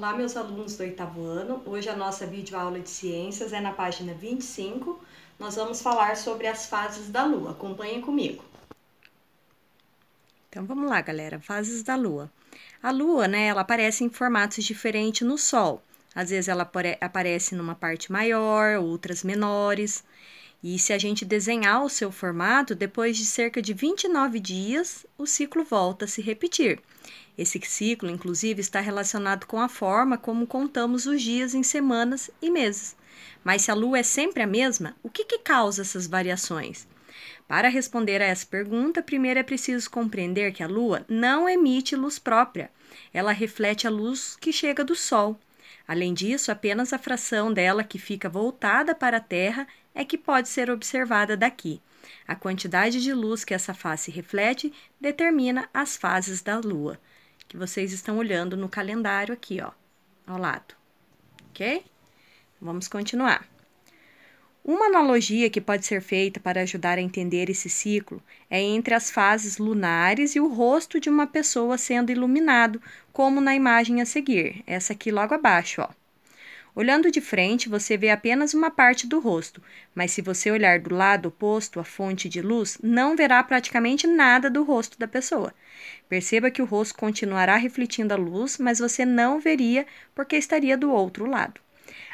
Olá, meus alunos do oitavo ano. Hoje a nossa videoaula de ciências é na página 25. Nós vamos falar sobre as fases da Lua. Acompanhem comigo. Então vamos lá, galera. Fases da Lua. A Lua, né, ela aparece em formatos diferentes no Sol. Às vezes ela aparece numa parte maior, outras menores. E se a gente desenhar o seu formato, depois de cerca de 29 dias, o ciclo volta a se repetir. Esse ciclo, inclusive, está relacionado com a forma como contamos os dias em semanas e meses. Mas se a lua é sempre a mesma, o que, que causa essas variações? Para responder a essa pergunta, primeiro é preciso compreender que a lua não emite luz própria, ela reflete a luz que chega do sol. Além disso, apenas a fração dela que fica voltada para a Terra é que pode ser observada daqui. A quantidade de luz que essa face reflete determina as fases da Lua, que vocês estão olhando no calendário aqui, ó, ao lado. Ok? Vamos continuar. Uma analogia que pode ser feita para ajudar a entender esse ciclo é entre as fases lunares e o rosto de uma pessoa sendo iluminado, como na imagem a seguir, essa aqui logo abaixo, ó. Olhando de frente, você vê apenas uma parte do rosto, mas se você olhar do lado oposto à fonte de luz, não verá praticamente nada do rosto da pessoa. Perceba que o rosto continuará refletindo a luz, mas você não veria porque estaria do outro lado.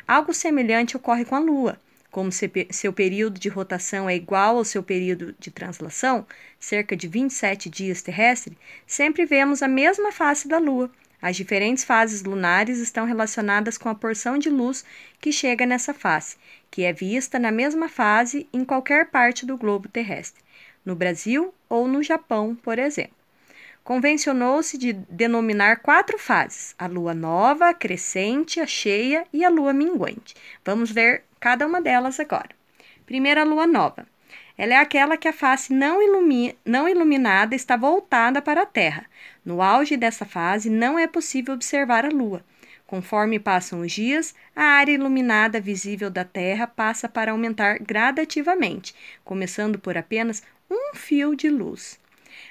Algo semelhante ocorre com a Lua. Como seu período de rotação é igual ao seu período de translação, cerca de 27 dias terrestre, sempre vemos a mesma face da Lua, as diferentes fases lunares estão relacionadas com a porção de luz que chega nessa face, que é vista na mesma fase em qualquer parte do globo terrestre, no Brasil ou no Japão, por exemplo. Convencionou-se de denominar quatro fases: a lua nova, a crescente, a cheia e a lua minguante. Vamos ver cada uma delas agora. Primeira lua nova. Ela é aquela que a face não, ilumi não iluminada está voltada para a Terra. No auge dessa fase, não é possível observar a Lua. Conforme passam os dias, a área iluminada visível da Terra passa para aumentar gradativamente, começando por apenas um fio de luz.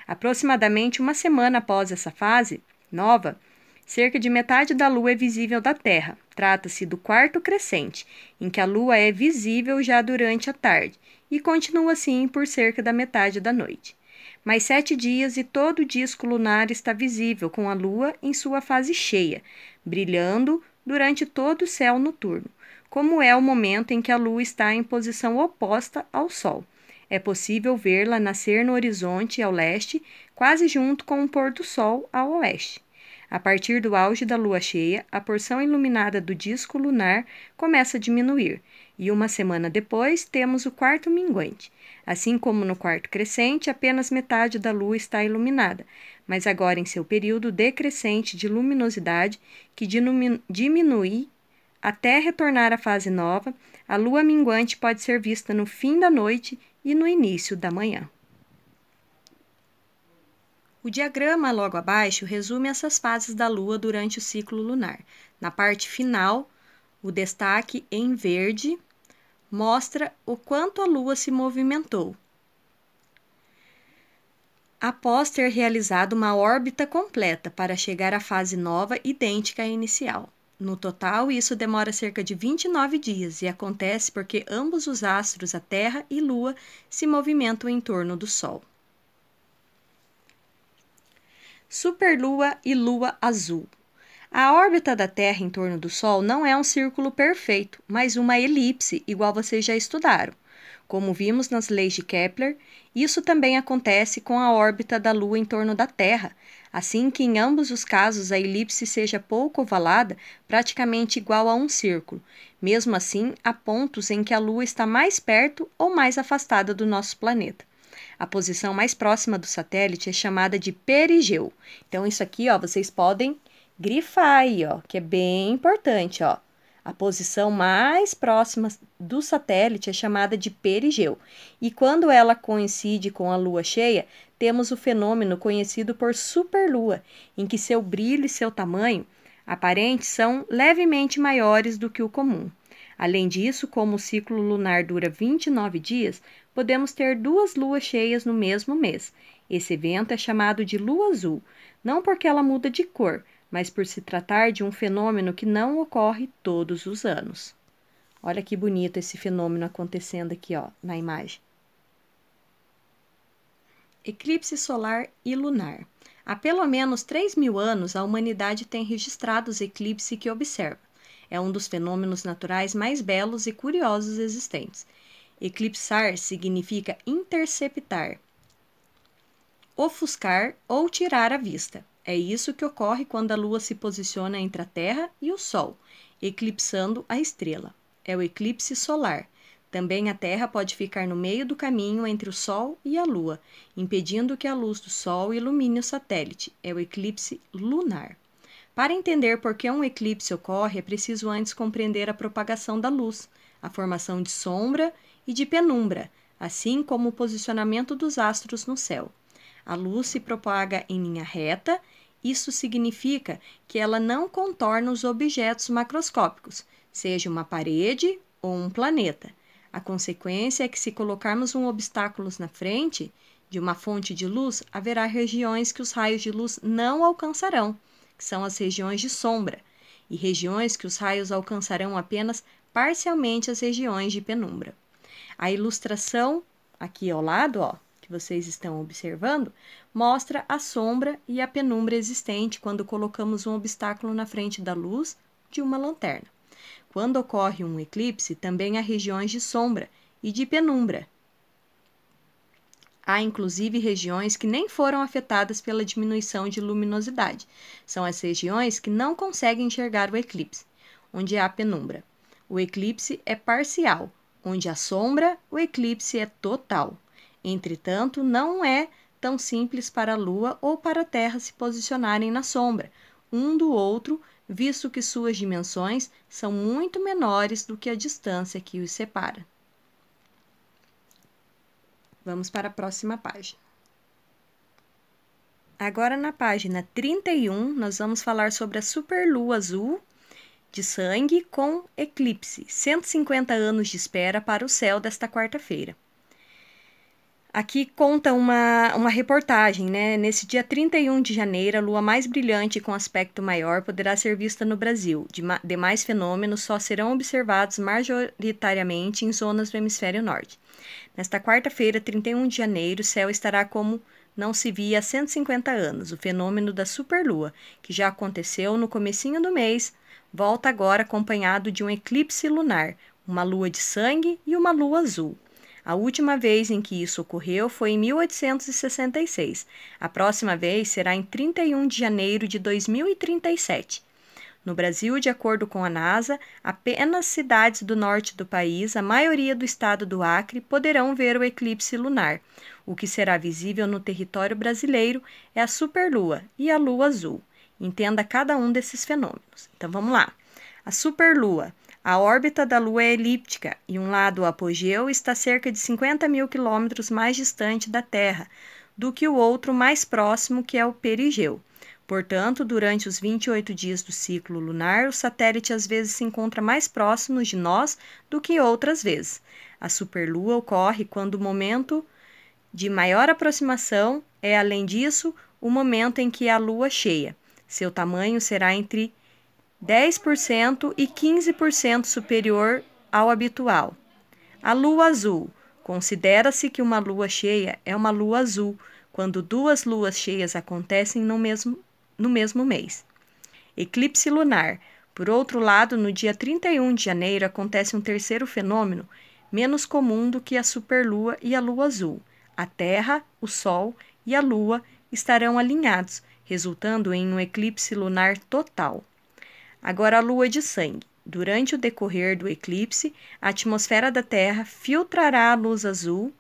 Aproximadamente uma semana após essa fase nova, Cerca de metade da Lua é visível da Terra. Trata-se do quarto crescente, em que a Lua é visível já durante a tarde e continua assim por cerca da metade da noite. Mais sete dias e todo o disco lunar está visível com a Lua em sua fase cheia, brilhando durante todo o céu noturno, como é o momento em que a Lua está em posição oposta ao Sol. É possível vê-la nascer no horizonte ao leste, quase junto com o pôr do Sol ao oeste. A partir do auge da lua cheia, a porção iluminada do disco lunar começa a diminuir, e uma semana depois temos o quarto minguante. Assim como no quarto crescente, apenas metade da lua está iluminada, mas agora em seu período decrescente de luminosidade, que diminui até retornar à fase nova, a lua minguante pode ser vista no fim da noite e no início da manhã. O diagrama logo abaixo resume essas fases da Lua durante o ciclo lunar. Na parte final, o destaque em verde mostra o quanto a Lua se movimentou. Após ter realizado uma órbita completa para chegar à fase nova idêntica à inicial. No total, isso demora cerca de 29 dias e acontece porque ambos os astros, a Terra e Lua, se movimentam em torno do Sol superlua e lua azul. A órbita da Terra em torno do Sol não é um círculo perfeito, mas uma elipse, igual vocês já estudaram. Como vimos nas leis de Kepler, isso também acontece com a órbita da Lua em torno da Terra, assim que em ambos os casos a elipse seja pouco ovalada, praticamente igual a um círculo. Mesmo assim, há pontos em que a Lua está mais perto ou mais afastada do nosso planeta. A posição mais próxima do satélite é chamada de perigeu. Então, isso aqui, ó, vocês podem grifar aí, ó, que é bem importante, ó. A posição mais próxima do satélite é chamada de perigeu. E quando ela coincide com a lua cheia, temos o fenômeno conhecido por superlua, em que seu brilho e seu tamanho aparentes são levemente maiores do que o comum. Além disso, como o ciclo lunar dura 29 dias, podemos ter duas luas cheias no mesmo mês. Esse evento é chamado de lua azul, não porque ela muda de cor, mas por se tratar de um fenômeno que não ocorre todos os anos. Olha que bonito esse fenômeno acontecendo aqui, ó, na imagem. Eclipse solar e lunar. Há pelo menos 3 mil anos, a humanidade tem registrado os eclipses que observa. É um dos fenômenos naturais mais belos e curiosos existentes. Eclipsar significa interceptar, ofuscar ou tirar a vista. É isso que ocorre quando a Lua se posiciona entre a Terra e o Sol, eclipsando a estrela. É o eclipse solar. Também a Terra pode ficar no meio do caminho entre o Sol e a Lua, impedindo que a luz do Sol ilumine o satélite. É o eclipse lunar. Para entender por que um eclipse ocorre, é preciso antes compreender a propagação da luz, a formação de sombra e de penumbra, assim como o posicionamento dos astros no céu. A luz se propaga em linha reta, isso significa que ela não contorna os objetos macroscópicos, seja uma parede ou um planeta. A consequência é que, se colocarmos um obstáculo na frente de uma fonte de luz, haverá regiões que os raios de luz não alcançarão, que são as regiões de sombra, e regiões que os raios alcançarão apenas parcialmente as regiões de penumbra. A ilustração aqui ao lado, ó, que vocês estão observando, mostra a sombra e a penumbra existente quando colocamos um obstáculo na frente da luz de uma lanterna. Quando ocorre um eclipse, também há regiões de sombra e de penumbra. Há inclusive regiões que nem foram afetadas pela diminuição de luminosidade. São as regiões que não conseguem enxergar o eclipse, onde há penumbra. O eclipse é parcial, Onde a sombra, o eclipse é total. Entretanto, não é tão simples para a Lua ou para a Terra se posicionarem na sombra um do outro, visto que suas dimensões são muito menores do que a distância que os separa. Vamos para a próxima página. Agora, na página 31, nós vamos falar sobre a superlua azul de sangue com eclipse. 150 anos de espera para o céu desta quarta-feira. Aqui conta uma, uma reportagem, né? Nesse dia 31 de janeiro, a lua mais brilhante com aspecto maior poderá ser vista no Brasil. Demais fenômenos só serão observados majoritariamente em zonas do hemisfério norte. Nesta quarta-feira, 31 de janeiro, o céu estará como não se via há 150 anos, o fenômeno da superlua, que já aconteceu no comecinho do mês volta agora acompanhado de um eclipse lunar, uma lua de sangue e uma lua azul. A última vez em que isso ocorreu foi em 1866. A próxima vez será em 31 de janeiro de 2037. No Brasil, de acordo com a NASA, apenas cidades do norte do país, a maioria do estado do Acre, poderão ver o eclipse lunar. O que será visível no território brasileiro é a superlua e a lua azul. Entenda cada um desses fenômenos. Então vamos lá. A superlua. A órbita da Lua é elíptica e um lado, o apogeu, está cerca de 50 mil quilômetros mais distante da Terra do que o outro mais próximo, que é o perigeu. Portanto, durante os 28 dias do ciclo lunar, o satélite às vezes se encontra mais próximo de nós do que outras vezes. A superlua ocorre quando o momento de maior aproximação é, além disso, o momento em que a lua cheia. Seu tamanho será entre 10% e 15% superior ao habitual. A lua azul. Considera-se que uma lua cheia é uma lua azul quando duas luas cheias acontecem no mesmo, no mesmo mês. Eclipse lunar. Por outro lado, no dia 31 de janeiro acontece um terceiro fenômeno menos comum do que a superlua e a lua azul. A Terra, o Sol e a Lua estarão alinhados resultando em um eclipse lunar total. Agora a lua de sangue. Durante o decorrer do eclipse, a atmosfera da Terra filtrará a luz azul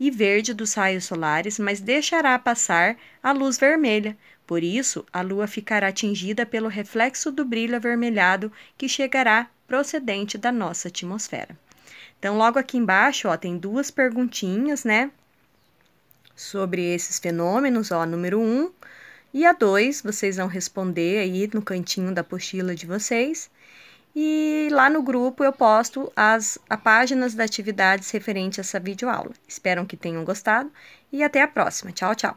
e verde dos raios solares, mas deixará passar a luz vermelha. Por isso, a Lua ficará atingida pelo reflexo do brilho avermelhado que chegará procedente da nossa atmosfera. Então, logo aqui embaixo, ó, tem duas perguntinhas, né? Sobre esses fenômenos, ó, número 1, um, e a 2, vocês vão responder aí no cantinho da apostila de vocês. E lá no grupo eu posto as páginas das atividades referentes a essa videoaula. Espero que tenham gostado e até a próxima. Tchau, tchau!